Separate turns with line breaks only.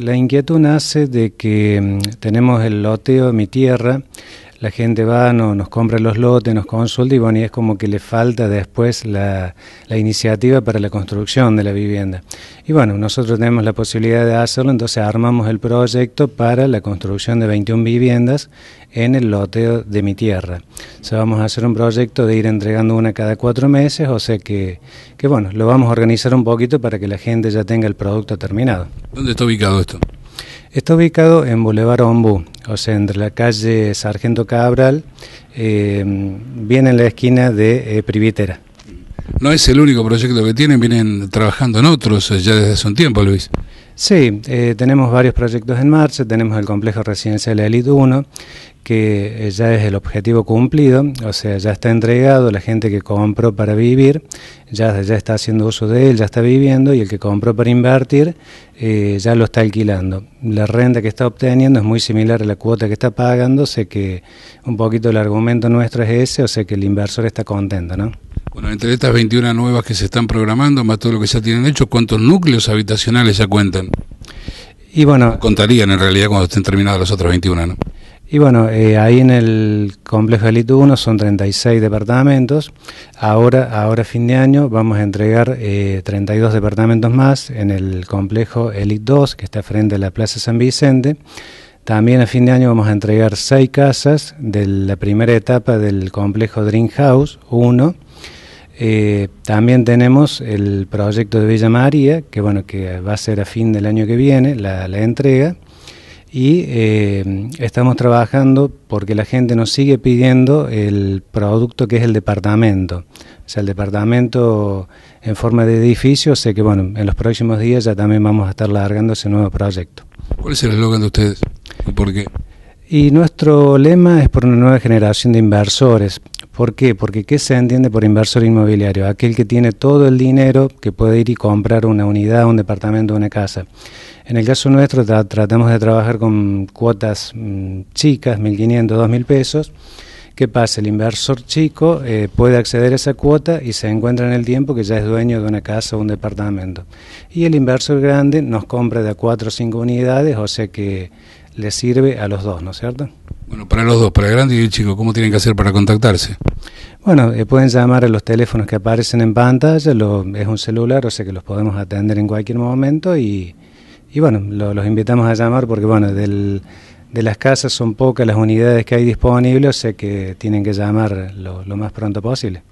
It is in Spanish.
La inquietud nace de que mm, tenemos el loteo de mi tierra la gente va, no, nos compra los lotes, nos consulta y bueno, y es como que le falta después la, iniciativa para la construcción de la vivienda. Y bueno, nosotros tenemos la posibilidad de hacerlo, entonces armamos el proyecto para la construcción de 21 viviendas en el loteo de mi tierra. O sea, vamos a hacer un proyecto de ir entregando una cada cuatro meses, o sea que, que bueno, lo vamos a organizar un poquito para que la gente ya tenga el producto terminado.
¿Dónde está ubicado
esto? Está ubicado en Boulevard Ombú, o sea, entre la calle Sargento Cabral, eh, viene en la esquina de eh, Privitera. No es el único proyecto que tienen, vienen trabajando en otros eh, ya desde hace un tiempo, Luis. Sí, tenemos varios proyectos en marcha, tenemos el complejo residencial Elite 1, que ya es el objetivo cumplido, o sea, ya está entregado, la gente que compró para vivir ya, está haciendo uso de él, ya está viviendo, y el que compró para invertir eh, ya lo está alquilando. La renta que está obteniendo es muy similar a la cuota que está pagando, sé que un poquito el argumento nuestro es ese, o sea que el inversor está contento, ¿no?
Bueno, entre estas 21 nuevas que se están programando, más todo lo que ya tienen hecho, ¿cuántos núcleos habitacionales ya cuentan? Y bueno, contarían en realidad cuando estén terminadas las otras 21, ¿no?
Y bueno, eh, ahí en el complejo Elite 1 son 36 departamentos. Ahora, ahora fin de año, vamos a entregar 32 eh, departamentos más en el complejo Elite 2, que está frente a la Plaza San Vicente. También a fin de año vamos a entregar 6 casas de la primera etapa del complejo Dream House 1. Eh, también tenemos el proyecto de Villa María, que bueno, que va a ser a fin del año que viene la entrega y eh, estamos trabajando porque la gente nos sigue pidiendo el producto que es el departamento. O sea, el departamento en forma de edificio, sé que bueno, en los próximos días ya también vamos a estar largando ese nuevo proyecto.
¿Cuál es el eslogan de ustedes? ¿Y por qué?
Y nuestro lema es por una nueva generación de inversores. ¿Por qué? Porque ¿qué se entiende por inversor inmobiliario? Aquel que tiene todo el dinero que puede ir y comprar una unidad, un departamento, una casa. En el caso nuestro tratamos de trabajar con cuotas mm, chicas, 1.500, 2.000 pesos. ¿Qué pasa? El inversor chico eh, puede acceder a esa cuota y se encuentra en el tiempo que ya es dueño de una casa o un departamento. Y el inversor grande nos compra de cuatro o cinco unidades, o sea que le sirve a los dos, ¿no es cierto?
Bueno, para los dos, para el grande y el chico, ¿cómo tienen que hacer para contactarse?
Bueno, eh, pueden llamar a los teléfonos que aparecen en pantalla, es un celular, o sea que los podemos atender en cualquier momento y, bueno, los invitamos a llamar porque bueno, de las casas son pocas las unidades que hay disponibles, o sea que tienen que llamar lo más pronto posible.